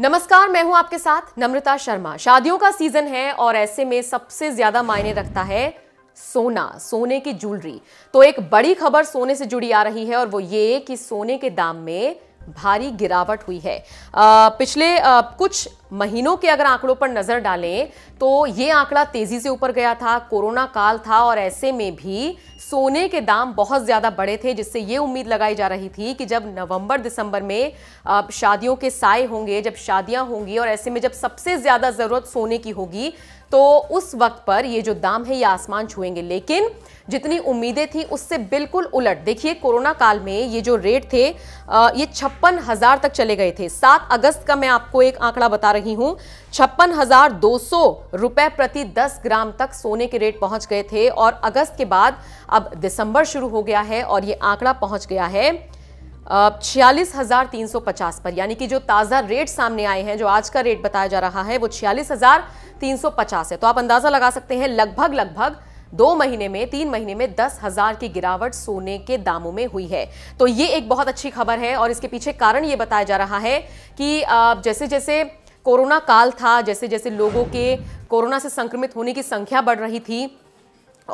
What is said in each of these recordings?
नमस्कार मैं हूं आपके साथ नम्रता शर्मा शादियों का सीजन है और ऐसे में सबसे ज्यादा मायने रखता है सोना सोने की ज्वेलरी तो एक बड़ी खबर सोने से जुड़ी आ रही है और वो ये कि सोने के दाम में भारी गिरावट हुई है आ, पिछले आ, कुछ महीनों के अगर आंकड़ों पर नजर डालें तो ये आंकड़ा तेजी से ऊपर गया था कोरोना काल था और ऐसे में भी सोने के दाम बहुत ज्यादा बढ़े थे जिससे ये उम्मीद लगाई जा रही थी कि जब नवंबर दिसंबर में शादियों के साय होंगे जब शादियां होंगी और ऐसे में जब सबसे ज्यादा जरूरत सोने की होगी तो उस वक्त पर ये जो दाम है ये आसमान छुएंगे लेकिन जितनी उम्मीदें थी उससे बिल्कुल उलट देखिए कोरोना काल में ये जो रेट थे ये छप्पन हजार तक चले गए थे सात अगस्त का मैं आपको एक आंकड़ा बता रही हूँ छप्पन हजार दो सौ रुपए प्रति दस ग्राम तक सोने के रेट पहुंच गए थे और अगस्त के बाद अब दिसंबर शुरू हो गया है और ये आंकड़ा पहुंच गया है छियालीस हज़ार तीन सौ पचास पर यानी कि जो ताज़ा रेट सामने आए हैं जो आज का रेट बताया जा रहा है वो छियालीस हज़ार तीन सौ पचास है तो आप अंदाज़ा लगा सकते हैं लगभग लगभग दो महीने में तीन महीने में दस हजार की गिरावट सोने के दामों में हुई है तो ये एक बहुत अच्छी खबर है और इसके पीछे कारण ये बताया जा रहा है कि जैसे जैसे कोरोना काल था जैसे जैसे लोगों के कोरोना से संक्रमित होने की संख्या बढ़ रही थी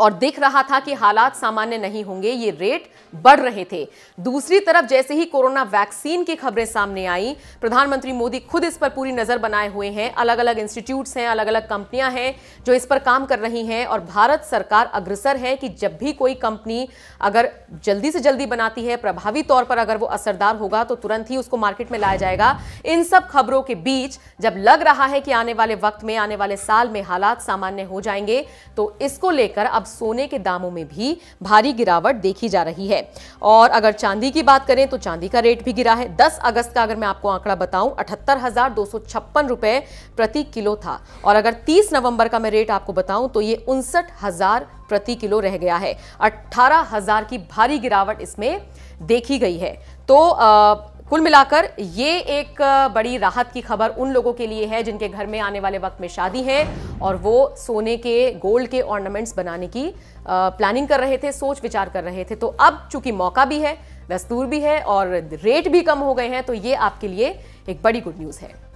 और दिख रहा था कि हालात सामान्य नहीं होंगे ये रेट बढ़ रहे थे दूसरी तरफ जैसे ही कोरोना वैक्सीन की खबरें सामने आई प्रधानमंत्री मोदी खुद इस पर पूरी नज़र बनाए हुए हैं अलग अलग इंस्टीट्यूट्स हैं अलग अलग कंपनियां हैं जो इस पर काम कर रही हैं और भारत सरकार अग्रसर है कि जब भी कोई कंपनी अगर जल्दी से जल्दी बनाती है प्रभावी तौर पर अगर वो असरदार होगा तो तुरंत ही उसको मार्केट में लाया जाएगा इन सब खबरों के बीच जब लग रहा है कि आने वाले वक्त में आने वाले साल में हालात सामान्य हो जाएंगे तो इसको लेकर अब अब सोने के दामों में भी भारी गिरावट देखी जा रही है और अगर चांदी की बात करें तो चांदी का रेट भी गिरा है 10 अगस्त का अगर मैं आपको आंकड़ा बताऊं अठहत्तर रुपए प्रति किलो था और अगर 30 नवंबर का मैं रेट आपको बताऊं तो ये उनसठ प्रति किलो रह गया है अट्ठारह की भारी गिरावट इसमें देखी गई है तो आ, कुल मिलाकर ये एक बड़ी राहत की खबर उन लोगों के लिए है जिनके घर में आने वाले वक्त में शादी है और वो सोने के गोल्ड के ऑर्नामेंट्स बनाने की प्लानिंग कर रहे थे सोच विचार कर रहे थे तो अब चूंकि मौका भी है दस्तूर भी है और रेट भी कम हो गए हैं तो ये आपके लिए एक बड़ी गुड न्यूज़ है